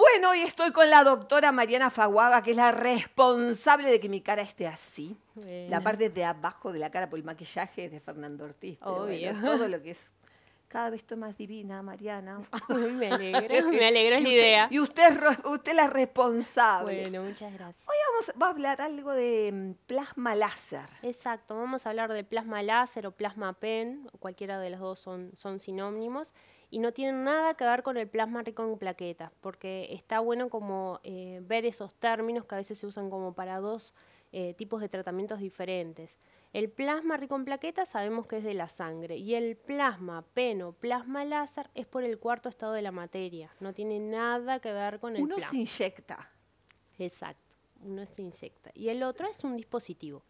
Bueno, hoy estoy con la doctora Mariana Faguaga, que es la responsable de que mi cara esté así. La parte de abajo de la cara por el maquillaje es de Fernando Ortiz. todo lo que es. Cada vez estoy más divina, Mariana. me alegro, me alegro es la idea. Y usted, usted es la responsable. Bueno, muchas gracias. Hoy vamos a hablar algo de mm, plasma láser. Exacto, vamos a hablar de plasma láser o plasma pen, cualquiera de los dos son, son sinónimos y no tienen nada que ver con el plasma rico en plaquetas, porque está bueno como eh, ver esos términos que a veces se usan como para dos eh, tipos de tratamientos diferentes. El plasma rico en plaquetas sabemos que es de la sangre y el plasma peno, plasma láser es por el cuarto estado de la materia, no tiene nada que ver con el Uno se inyecta. Exacto, uno se inyecta y el otro es un dispositivo.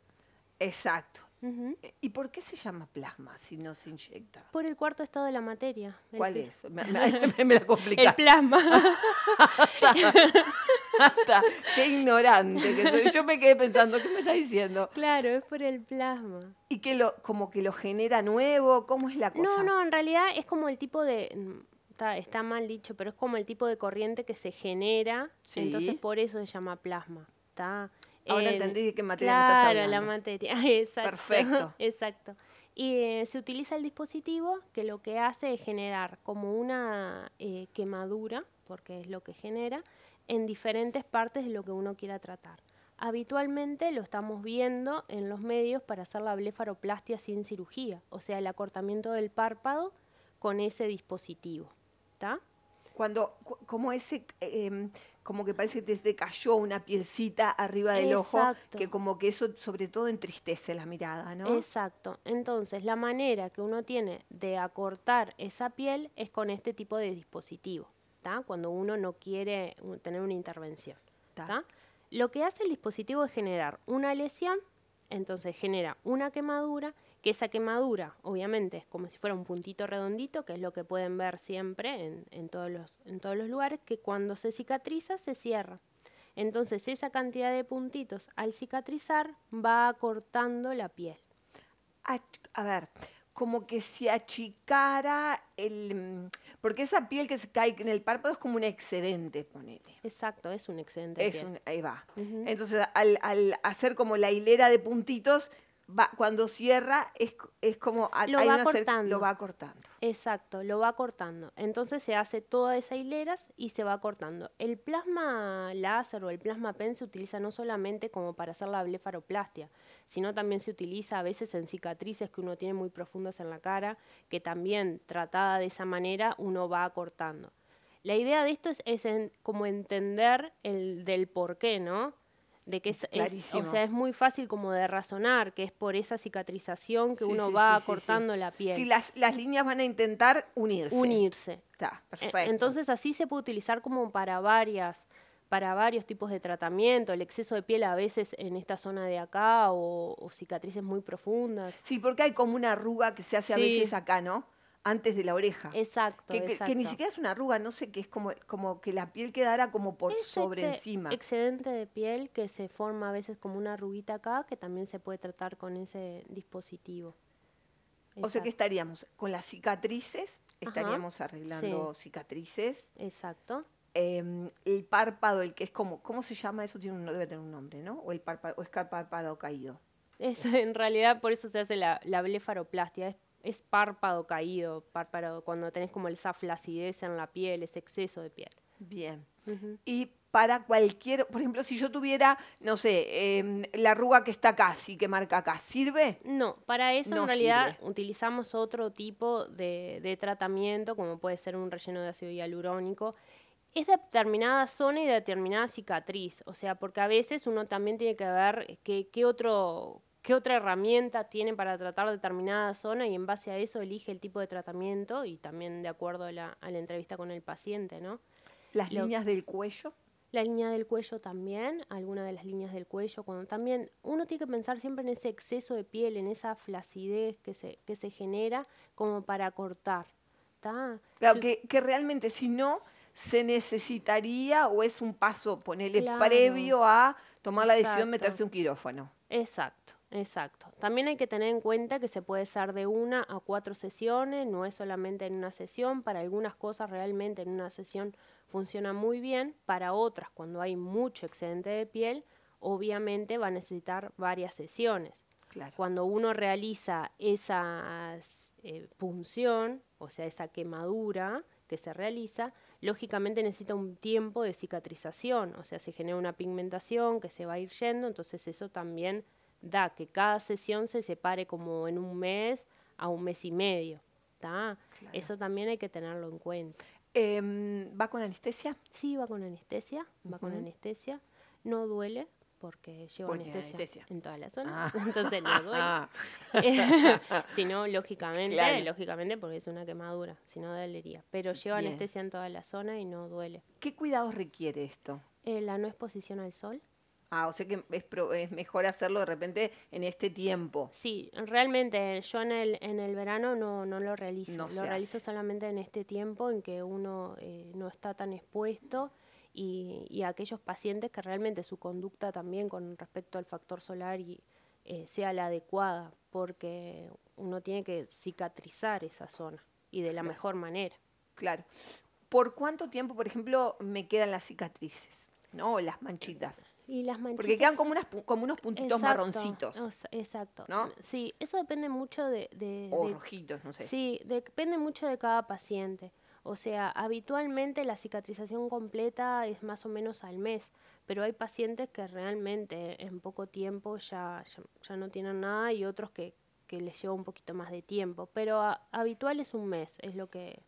Exacto. Eh, ¿Y por qué se llama plasma si no se inyecta? Por el cuarto estado de la materia. ¿Cuál es? Me, la me El plasma. qué ignorante. Yo me quedé pensando, ¿qué me está diciendo? Claro, es por el plasma. ¿Y que lo, como que lo genera nuevo? ¿Cómo es la cosa? No, no, en realidad es como el tipo de... Mm, está, mal dicho, pero es como el tipo de corriente que se genera. Entonces por eso se llama plasma. Está... Ahora entendí qué materia claro, la materia, exacto. Perfecto. Exacto. Y eh, se utiliza el dispositivo que lo que hace es generar como una eh, quemadura, porque es lo que genera, en diferentes partes de lo que uno quiera tratar. Habitualmente lo estamos viendo en los medios para hacer la blefaroplastia sin cirugía, o sea, el acortamiento del párpado con ese dispositivo. ¿Está? cuando, como ese, em, como que parece que te cayó una pielcita arriba del ojo, que como que eso sobre todo entristece la mirada, ¿no? Exacto. Entonces, la manera que uno tiene de acortar esa piel es con este tipo de dispositivo, Cuando uno no quiere tener una intervención, Lo que hace el dispositivo es generar una lesión, entonces genera una quemadura que esa quemadura, obviamente, es como si fuera un puntito redondito, que es lo que pueden ver siempre en, todos, los, en todos los lugares, que cuando se cicatriza se cierra. Entonces esa cantidad de puntitos al cicatrizar va cortando la piel. A, ver, como que se achicara el... Porque esa piel que se cae en el párpado es como un excedente, ponete. Exacto, es un excedente. Es Un, ahí va. Entonces, al, al hacer como la hilera de puntitos, cuando cierra es, como lo, va cortando. lo va cortando. Exacto, lo va cortando. Entonces se hace toda esa hileras y se va cortando. El plasma láser o el plasma pen se utiliza no solamente como para hacer la blefaroplastia, sino también se utiliza a veces en cicatrices que uno tiene muy profundas en la cara, que también tratada de esa manera uno va cortando. La idea de esto es, como entender el del por qué, ¿no? de que es, o sea, es muy fácil como de razonar, que es por esa cicatrización que uno va cortando la piel. Sí, las, las, líneas van a intentar unirse. Unirse. Está, e, perfecto. Entonces así se puede utilizar como para varias para varios tipos de tratamiento, el exceso de piel a veces en esta zona de acá o, o cicatrices muy profundas. Sí, porque hay como una arruga que se hace a veces acá, ¿no? antes de la oreja. Exacto. Que, exacto. que, ni siquiera es una arruga, no sé, que es como, como que la piel quedara como por sobre encima. Excedente de piel que se forma a veces como una arruguita acá, que también se puede tratar con ese dispositivo. O sea que estaríamos con las cicatrices, estaríamos arreglando cicatrices. Exacto. Em, el párpado, el que es como, ¿cómo se llama eso? Tiene debe tener un nombre, ¿no? O el párpado, es párpado caído. Eso, en realidad por eso se hace la, blefaroplastia, es es párpado caído, párpado cuando tenés como esa flacidez en la piel, ese exceso de piel. Bien. Y para cualquier, por ejemplo, si yo tuviera, no sé, em, la arruga que está acá, sí que marca acá, ¿sirve? No, para eso en realidad utilizamos otro tipo de, tratamiento, como puede ser un relleno de ácido hialurónico. Es de determinada zona y de determinada cicatriz, o sea, porque a veces uno también tiene que ver qué, qué otro qué otra herramienta tiene para tratar determinada zona y en base a eso elige el tipo de tratamiento y también de acuerdo a la, entrevista con el paciente, ¿no? ¿Las líneas del cuello? La línea del cuello también, alguna de las líneas del cuello, cuando también uno tiene que pensar siempre en ese exceso de piel, en esa flacidez que se, que se genera como para cortar. Claro, que, que realmente si no se necesitaría o es un paso, ponele, previo a tomar la decisión de meterse un quirófano. Exacto. Exacto. También hay que tener en cuenta que se puede ser de una a cuatro sesiones, no es solamente en una sesión. Para algunas cosas realmente en una sesión funciona muy bien, para otras cuando hay mucho excedente de piel, obviamente va a necesitar varias sesiones. Cuando uno realiza esa eh, punción, o sea, esa quemadura que se realiza, lógicamente necesita un tiempo de cicatrización, o sea, se genera una pigmentación que se va a ir yendo, entonces eso también da que cada sesión se separe como en un mes a un mes y medio. Eso también hay que tenerlo en cuenta. Em, ¿Va con anestesia? Sí, va con anestesia, va con anestesia. No duele porque lleva anestesia, en toda la zona, ah. entonces no duele. si no, lógicamente, lógicamente porque es una quemadura, si no dolería. Pero lleva anestesia en toda la zona y no duele. ¿Qué cuidados requiere esto? Eh, la no exposición al sol. Ah, o sea que es, mejor hacerlo de repente en este tiempo. Sí, realmente yo en el, en el verano no, lo realizo. lo realizo solamente en este tiempo en que uno eh, no está tan expuesto y, aquellos pacientes que realmente su conducta también con respecto al factor solar y, eh, sea la adecuada, porque uno tiene que cicatrizar esa zona y de la mejor manera. Claro. ¿Por cuánto tiempo, por ejemplo, me quedan las cicatrices? ¿No? Las manchitas. Y las Porque quedan como, unas, como unos puntitos marroncitos. exacto. Sí, eso depende mucho de. de o rojitos, no sé. Sí, depende mucho de cada paciente. O sea, habitualmente la cicatrización completa es más o menos al mes, pero hay pacientes que realmente en poco tiempo ya, ya, no tienen nada y otros que, que les lleva un poquito más de tiempo. Pero habitual es un mes, es lo que,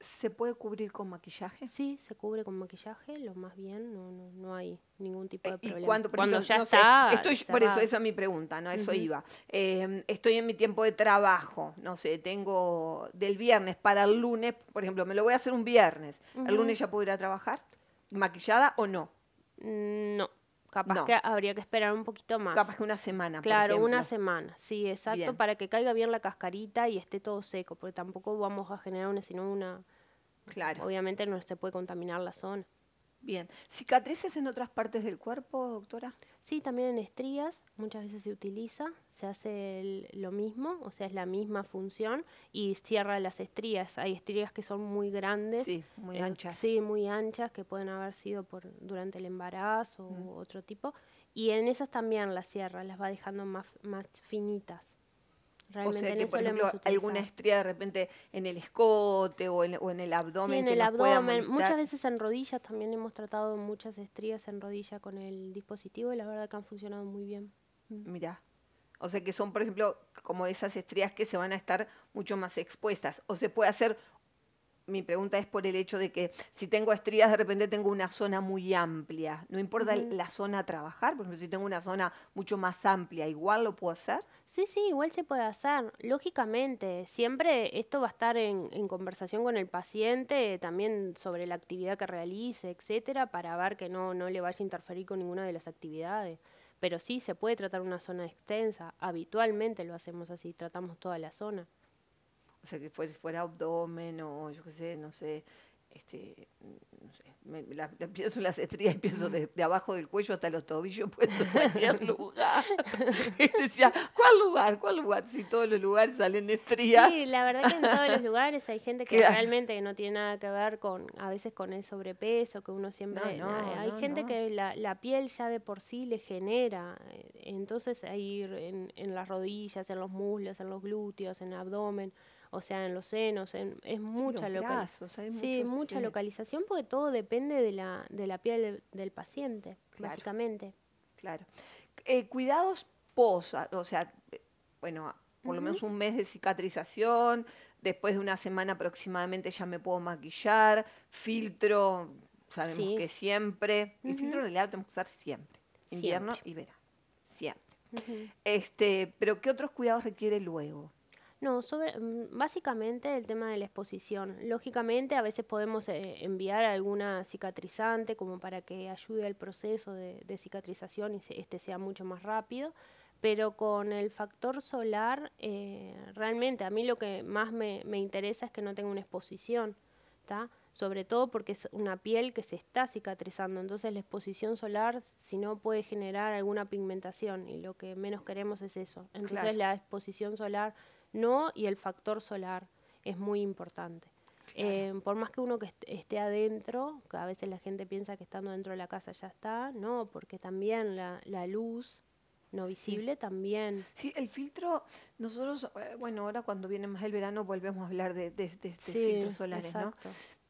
¿Se puede cubrir con maquillaje? Sí, se cubre con maquillaje, lo más bien, no, no, hay ningún tipo de eh, problema. ¿Y cuando, ya está, por eso esa es mi pregunta, ¿no? Eso iba. Em, estoy en mi tiempo de trabajo, no sé, tengo del viernes para el lunes, por ejemplo, me lo voy a hacer un viernes. ¿El lunes ya puedo ir a trabajar? ¿Maquillada o no? Mm, no, Capaz que habría que esperar un poquito más. Capaz que una semana. Claro, una semana, sí, exacto, para que caiga bien la cascarita y esté todo seco, porque tampoco vamos a generar una, sino una... Claro. Obviamente no se puede contaminar la zona. Bien. ¿Cicatrices en otras partes del cuerpo, doctora? Sí, también en estrías, muchas veces se utiliza, se hace lo mismo, o sea, es la misma función y cierra las estrías. Hay estrías que son muy grandes. Sí, muy eh, anchas. Sí, muy anchas, que pueden haber sido por, durante el embarazo o u mm. otro tipo. Y en esas también las cierra, las va dejando más, más finitas o sea, que por ejemplo alguna estría de repente en el escote o en, el abdomen. Muchas veces en rodillas también hemos tratado muchas estrías en rodilla con el dispositivo y la verdad que han funcionado muy bien. Mm. mira O sea que son, por ejemplo, como esas estrías que se van a estar mucho más expuestas. O se puede hacer mi pregunta es por el hecho de que si tengo estrías, de repente tengo una zona muy amplia. No importa la zona a trabajar, por ejemplo, si tengo una zona mucho más amplia, ¿igual lo puedo hacer? Sí, sí, igual se puede hacer. Lógicamente, siempre esto va a estar en, conversación con el paciente, también sobre la actividad que realice, etcétera, para ver que no, no le vaya a interferir con ninguna de las actividades. Pero sí, se puede tratar una zona extensa. Habitualmente lo hacemos así, tratamos toda la zona o sea, que fuera, abdomen o yo qué sé, no sé, este, no pienso en las estrías, pienso de, abajo del cuello hasta los tobillos, pues en cualquier lugar. y decía, ¿cuál lugar? ¿Cuál lugar? Si todos los lugares salen estrías. Sí, la verdad que en todos los lugares hay gente que realmente no tiene nada que ver con, a veces con el sobrepeso, que uno siempre... hay gente que la, la, piel ya de por sí le genera eh, entonces ahí en, en, las rodillas, en los muslos, en los glúteos, en el abdomen, o sea, en los senos, es mucha localización. Sí, mucha localización porque todo depende de la, piel del paciente, básicamente. Claro. Eh, cuidados posa, o sea, eh, bueno, por lo menos un mes de cicatrización, después de una semana aproximadamente ya me puedo maquillar, filtro, sabemos que siempre, el filtro en realidad lo tenemos que usar siempre, invierno y verano siempre. este, pero ¿qué otros cuidados requiere luego? No, sobre, mm, básicamente el tema de la exposición. Lógicamente a veces podemos eh, enviar alguna cicatrizante como para que ayude al proceso de, cicatrización y este sea mucho más rápido, pero con el factor solar eh, realmente a mí lo que más me, me interesa es que no tenga una exposición sobre todo porque es una piel que se está cicatrizando, entonces la exposición solar si no puede generar alguna pigmentación y lo que menos queremos es eso. Entonces la exposición solar no y el factor solar es muy importante. Eh, por más que uno que esté adentro, que a veces la gente piensa que estando dentro de la casa ya está, no, porque también la luz no visible también. Sí, el filtro, nosotros, eh, bueno, ahora cuando viene más el verano volvemos a hablar de, de, este filtros solares, ¿no?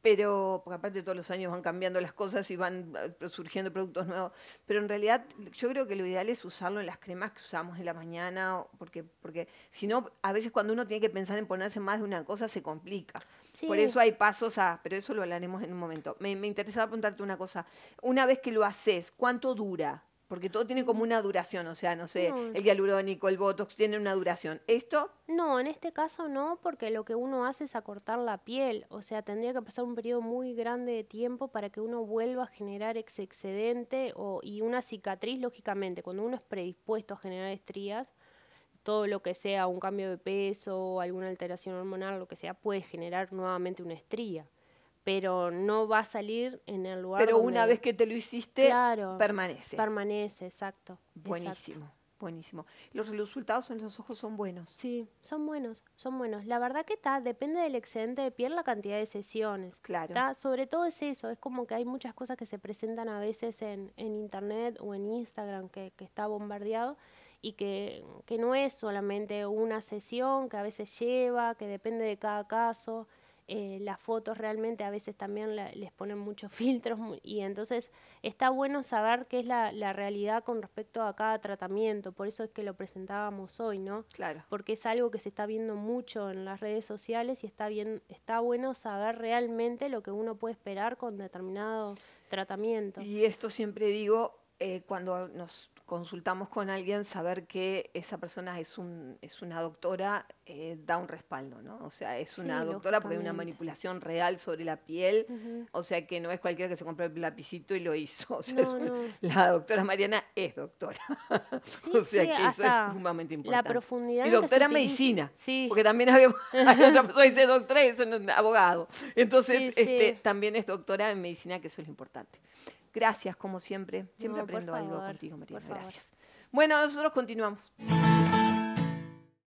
Pero, porque aparte todos los años van cambiando las cosas y van eh, surgiendo productos nuevos. Pero en realidad yo creo que lo ideal es usarlo en las cremas que usamos en la mañana, porque, porque si no, a veces cuando uno tiene que pensar en ponerse más de una cosa se complica. Por eso hay pasos a, pero eso lo hablaremos en un momento. Me, me interesaba preguntarte una cosa. Una vez que lo haces, ¿cuánto dura? Porque todo tiene como una duración, o sea, no sé, el hialurónico, el botox, tiene una duración. ¿Esto? No, en este caso no, porque lo que uno hace es acortar la piel, o sea, tendría que pasar un periodo muy grande de tiempo para que uno vuelva a generar ex excedente o, y una cicatriz, lógicamente, cuando uno es predispuesto a generar estrías, todo lo que sea un cambio de peso, alguna alteración hormonal, lo que sea, puede generar nuevamente una estría pero no va a salir en el lugar. Pero una vez que te lo hiciste, permanece. Permanece, exacto. Buenísimo. Buenísimo. Los resultados en los ojos son buenos. Sí, son buenos, son buenos. La verdad que está, depende del excedente de piel la cantidad de sesiones. Claro. sobre todo es eso, es como que hay muchas cosas que se presentan a veces en, en internet o en Instagram que, que está bombardeado y que no es solamente una sesión que a veces lleva, que depende de cada caso. Eh, las fotos realmente a veces también les ponen muchos filtros y entonces está bueno saber qué es la, realidad con respecto a cada tratamiento, por eso es que lo presentábamos hoy, ¿no? Claro. Porque es algo que se está viendo mucho en las redes sociales y está bien, está bueno saber realmente lo que uno puede esperar con determinado tratamiento. Y esto siempre digo, eh, cuando nos consultamos con alguien, saber que esa persona es, un, es una doctora eh, da un respaldo, ¿no? O sea, es una doctora porque hay una manipulación real sobre la piel, o sea que no es cualquiera que se compró el lapicito y lo hizo. O sea, La doctora Mariana es doctora. o sea que eso es sumamente importante. La profundidad. Y doctora en medicina, porque también había, otra persona que dice doctora y es abogado. Entonces, este, también es doctora en medicina, que eso es lo importante. Gracias, como siempre. Siempre aprendo algo contigo, María. Gracias. Bueno, nosotros continuamos.